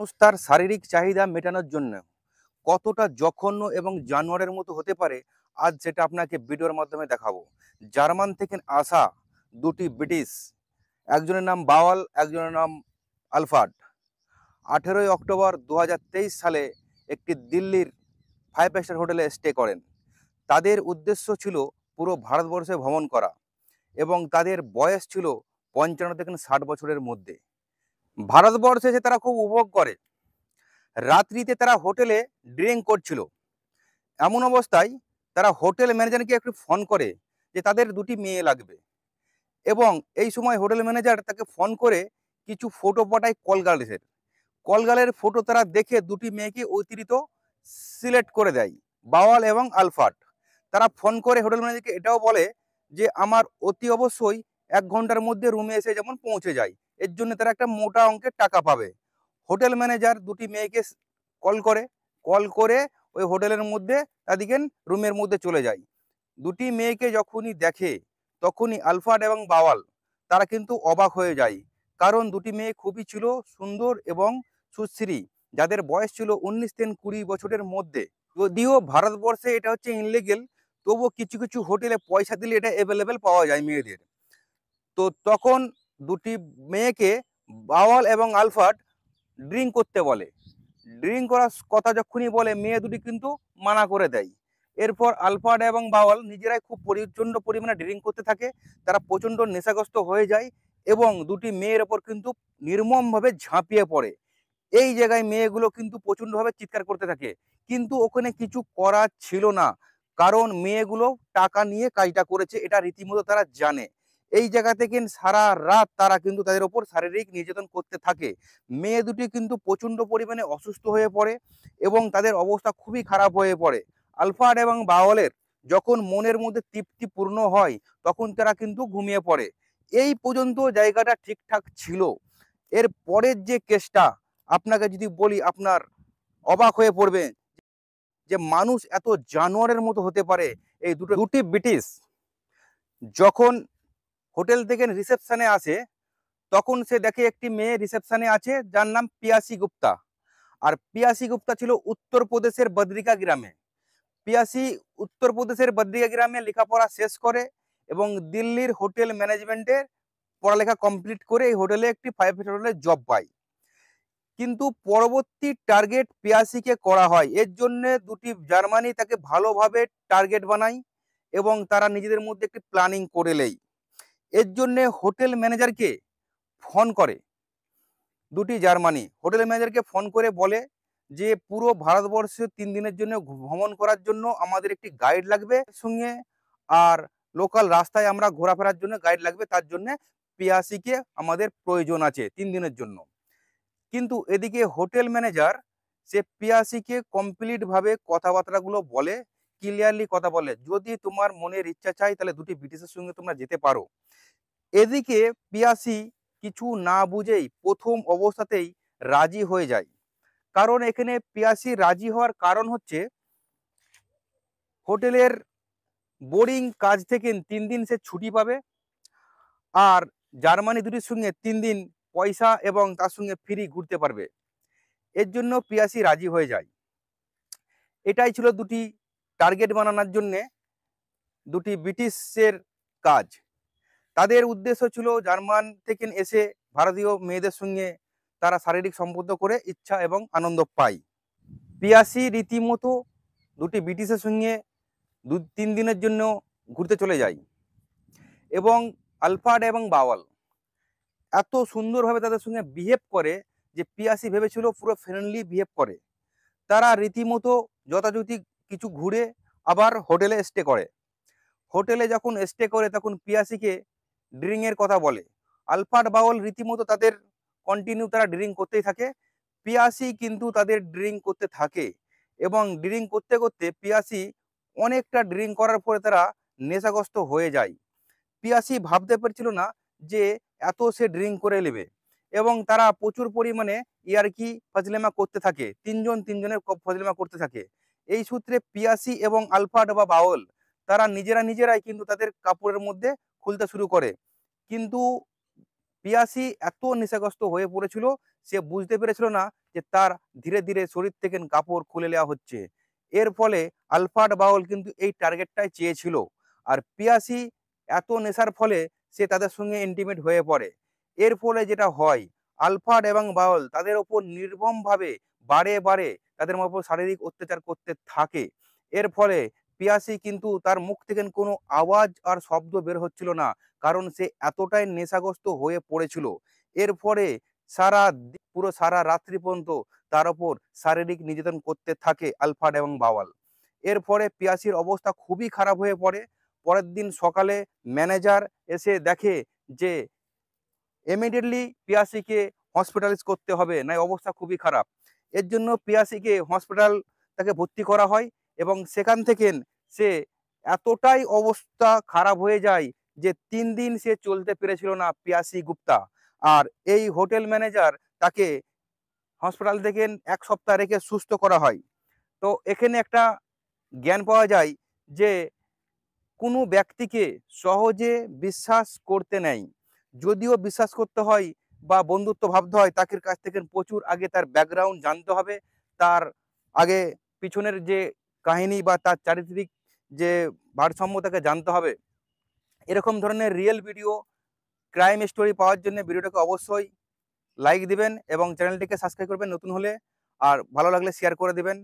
মানুষ তার শারীরিক চাহিদা মেটানোর জন্য কতটা জঘন্য এবং জানোয়ারের মতো হতে পারে আজ যেটা আপনাকে ভিডিওর মাধ্যমে দেখাবো জার্মান থেকে আসা দুটি ব্রিটিশ একজনের নাম বাওয়াল একজনের নাম আলফার্ড আঠেরোই অক্টোবর দু সালে একটি দিল্লির ফাইভ স্টার হোটেলে স্টে করেন তাদের উদ্দেশ্য ছিল পুরো ভারতবর্ষে ভ্রমণ করা এবং তাদের বয়স ছিল পঞ্চান্ন থেকে ষাট বছরের মধ্যে ভারতবর্ষে এসে তারা খুব উপভোগ করে রাত্রিতে তারা হোটেলে ড্রিঙ্ক করছিল এমন অবস্থায় তারা হোটেল ম্যানেজারকে একটু ফোন করে যে তাদের দুটি মেয়ে লাগবে এবং এই সময় হোটেল ম্যানেজার তাকে ফোন করে কিছু ফটো পাঠায় কলগালের কলগালের ফটো তারা দেখে দুটি মেয়েকে অতিরিক্ত সিলেক্ট করে দেয় বাওয়াল এবং আলফাট তারা ফোন করে হোটেল ম্যানেজারকে এটাও বলে যে আমার অতি অবশ্যই এক ঘন্টার মধ্যে রুমে এসে যেমন পৌঁছে যায় এর জন্য তারা একটা মোটা অঙ্কের টাকা পাবে হোটেল ম্যানেজার দুটি মেয়েকে কল করে কল করে ওই হোটেলের মধ্যে তাদেরকে রুমের মধ্যে চলে যায় দুটি মেয়েকে যখনই দেখে তখনই আলফাড এবং বাওয়াল তারা কিন্তু অবাক হয়ে যায় কারণ দুটি মেয়ে খুবই ছিল সুন্দর এবং সুশ্রী যাদের বয়স ছিল উনিশ থেকে কুড়ি বছরের মধ্যে যদিও ভারতবর্ষে এটা হচ্ছে ইনলিগেল তবুও কিছু কিছু হোটেলে পয়সা দিলে এটা অ্যাভেলেবেল পাওয়া যায় মেয়েদের তো তখন দুটি মেয়েকে বাওয়াল এবং আলফাট ড্রিঙ্ক করতে বলে ড্রিঙ্ক করার কথা যখনই বলে মেয়ে দুটি কিন্তু মানা করে দেয় এরপর আলফাড এবং বাওয়াল নিজেরাই খুব প্রচণ্ড পরিমাণে ড্রিঙ্ক করতে থাকে তারা প্রচণ্ড নেশাগ্রস্ত হয়ে যায় এবং দুটি মেয়ের ওপর কিন্তু নির্মমভাবে ঝাঁপিয়ে পড়ে এই জায়গায় মেয়েগুলো কিন্তু প্রচণ্ডভাবে চিৎকার করতে থাকে কিন্তু ওখানে কিছু করার ছিল না কারণ মেয়েগুলো টাকা নিয়ে কাজটা করেছে এটা রীতিমতো তারা জানে এই জায়গাতে কিন্তু সারা রাত তারা কিন্তু তাদের ওপর শারীরিক নির্যাতন করতে থাকে মেয়ে দুটি কিন্তু প্রচণ্ড পরিমাণে অসুস্থ হয়ে পড়ে এবং তাদের অবস্থা খুবই খারাপ হয়ে পড়ে আলফাড এবং বাওয়ালের যখন মনের মধ্যে তৃপ্তি পূর্ণ হয় তখন তারা কিন্তু ঘুমিয়ে পড়ে এই পর্যন্ত জায়গাটা ঠিকঠাক ছিল এর পরের যে কেসটা আপনাকে যদি বলি আপনার অবাক হয়ে পড়বে যে মানুষ এত জানোয়ারের মতো হতে পারে এই দুটো দুটি ব্রিটিশ যখন হোটেল থেকে রিসেপশানে আসে তখন সে দেখে একটি মেয়ে রিসেপশানে আছে যার নাম পিয়াসি গুপ্তা আর পিয়াসি গুপ্তা ছিল উত্তরপ্রদেশের বদ্রিকা গ্রামে পিয়াসি উত্তরপ্রদেশের বদ্রিকা গ্রামে লেখাপড়া শেষ করে এবং দিল্লির হোটেল ম্যানেজমেন্টের পড়ালেখা কমপ্লিট করে এই হোটেলে একটি ফাইভ হোটেলে জব পায় কিন্তু পরবর্তী টার্গেট পিয়াসিকে করা হয় এর জন্য দুটি জার্মানি তাকে ভালোভাবে টার্গেট বানায় এবং তারা নিজেদের মধ্যে একটি প্ল্যানিং করে নেয় এর জন্যে হোটেল ম্যানেজারকে ফোন করে দুটি জার্মানি হোটেল ম্যানেজারকে ফোন করে বলে যে পুরো ভারতবর্ষে তিন দিনের জন্য ভ্রমণ করার জন্য আমাদের একটি গাইড লাগবে সঙ্গে আর লোকাল রাস্তায় আমরা ঘোরাফেরার জন্য গাইড লাগবে তার জন্য পিয়াসিকে আমাদের প্রয়োজন আছে তিন দিনের জন্য কিন্তু এদিকে হোটেল ম্যানেজার সে পিয়াসিকে কমপ্লিটভাবে কথাবার্তাগুলো বলে ক্লিয়ারলি কথা বলে যদি তোমার মনের ইচ্ছা চাই তাহলে দুটি ব্রিটিশের সঙ্গে তোমরা যেতে পারো এদিকে পিয়াসি কিছু না বুঝেই প্রথম অবস্থাতেই রাজি হয়ে যায় কারণ এখানে পিয়াসি রাজি হওয়ার কারণ হচ্ছে হোটেলের বোরিং কাজ থেকে তিন দিন সে ছুটি পাবে আর জার্মানি দুটির সঙ্গে তিন দিন পয়সা এবং তার সঙ্গে ফ্রি ঘুরতে পারবে এর জন্য পিয়াসি রাজি হয়ে যায় এটাই ছিল দুটি টার্গেট বানানোর জন্যে দুটি ব্রিটিশের কাজ তাদের উদ্দেশ্য ছিল জার্মান থেকে এসে ভারতীয় মেয়েদের সঙ্গে তারা শারীরিক সম্পর্ক করে ইচ্ছা এবং আনন্দ পায় পিয়াসি রীতিমতো দুটি ব্রিটিশের সঙ্গে দু তিন দিনের জন্য ঘুরতে চলে যায় এবং আলফার্ড এবং বাওয়াল এত সুন্দরভাবে তাদের সঙ্গে বিহেভ করে যে পিয়াসি ভেবেছিল পুরো ফ্রেন্ডলি বিহেভ করে তারা রীতিমতো যথাযথি কিছু ঘুরে আবার হোটেলে স্টে করে হোটেলে যখন স্টে করে তখন পিয়াসিকে ড্রিংয়ের কথা বলে আলফাট বাউল রীতিমতো তাদের কন্টিনিউ তারা ড্রিঙ্ক করতেই থাকে পিয়াসি কিন্তু তাদের ড্রিঙ্ক করতে থাকে এবং ড্রিঙ্ক করতে করতে পিয়াসি অনেকটা ড্রিঙ্ক করার পরে তারা নেশাগ্রস্ত হয়ে যায় পিয়াসি ভাবতে পারছিল না যে এত সে ড্রিঙ্ক করে নেবে এবং তারা প্রচুর পরিমাণে ইয়ারকি ফজলেমা করতে থাকে তিনজন তিনজনের ফজলেমা করতে থাকে এই সূত্রে পিয়াসি এবং আলফাট বা বাউল তারা নিজেরা নিজেরাই কিন্তু তাদের কাপড়ের মধ্যে খুলতে শুরু করে কিন্তু পিয়াসি এত নেশাগ্রস্ত হয়ে পড়েছিল সে বুঝতে পেরেছিল না যে তার ধীরে ধীরে শরীর থেকে কাপড় খুলে নেওয়া হচ্ছে এর ফলে আলফার্ড বাউল কিন্তু এই টার্গেটটাই চেয়েছিল আর পিয়াসি এত নেশার ফলে সে তাদের সঙ্গে ইন্টিমেট হয়ে পড়ে এর ফলে যেটা হয় আলফার্ড এবং বাউল তাদের ওপর নির্মমভাবে বারে বারে তাদের ওপর শারীরিক অত্যাচার করতে থাকে এর ফলে পিয়াসি কিন্তু তার মুখ থেকে কোনো আওয়াজ আর শব্দ বের হচ্ছিল না কারণ সে এতটাই নেশাগ্রস্ত হয়ে পড়েছিল এর ফলে সারা পুরো সারা রাত্রি পর্যন্ত তার ওপর শারীরিক নির্যাতন করতে থাকে আলফাড এবং বাওয়াল এর ফলে পিয়াসির অবস্থা খুবই খারাপ হয়ে পড়ে পরের দিন সকালে ম্যানেজার এসে দেখে যে ইমিডিয়েটলি পিয়াসিকে হসপিটালাইজ করতে হবে না অবস্থা খুবই খারাপ এর জন্য পিয়াসিকে হসপিটাল তাকে ভর্তি করা হয় এবং সেখান থেকে সে এতটাই অবস্থা খারাপ হয়ে যায় যে তিন দিন সে চলতে পেরেছিল না পিয়াসি গুপ্তা আর এই হোটেল ম্যানেজার তাকে হসপিটাল থেকে এক সপ্তাহ রেখে সুস্থ করা হয় তো এখানে একটা জ্ঞান পাওয়া যায় যে কোনো ব্যক্তিকে সহজে বিশ্বাস করতে নেই যদিও বিশ্বাস করতে হয় বা বন্ধুত্ব ভাবতে হয় তাকে কাছ থেকে প্রচুর আগে তার ব্যাকগ্রাউন্ড জানতে হবে তার আগে পিছনের যে কাহিনী বা তার চারিত্রিক যে ভারসাম্য তাকে জানতে হবে এরকম ধরনের রিয়েল ভিডিও ক্রাইম স্টোরি পাওয়ার জন্য ভিডিওটাকে অবশ্যই লাইক দিবেন এবং চ্যানেলটিকে সাবস্ক্রাইব করবেন নতুন হলে আর ভালো লাগলে শেয়ার করে দিবেন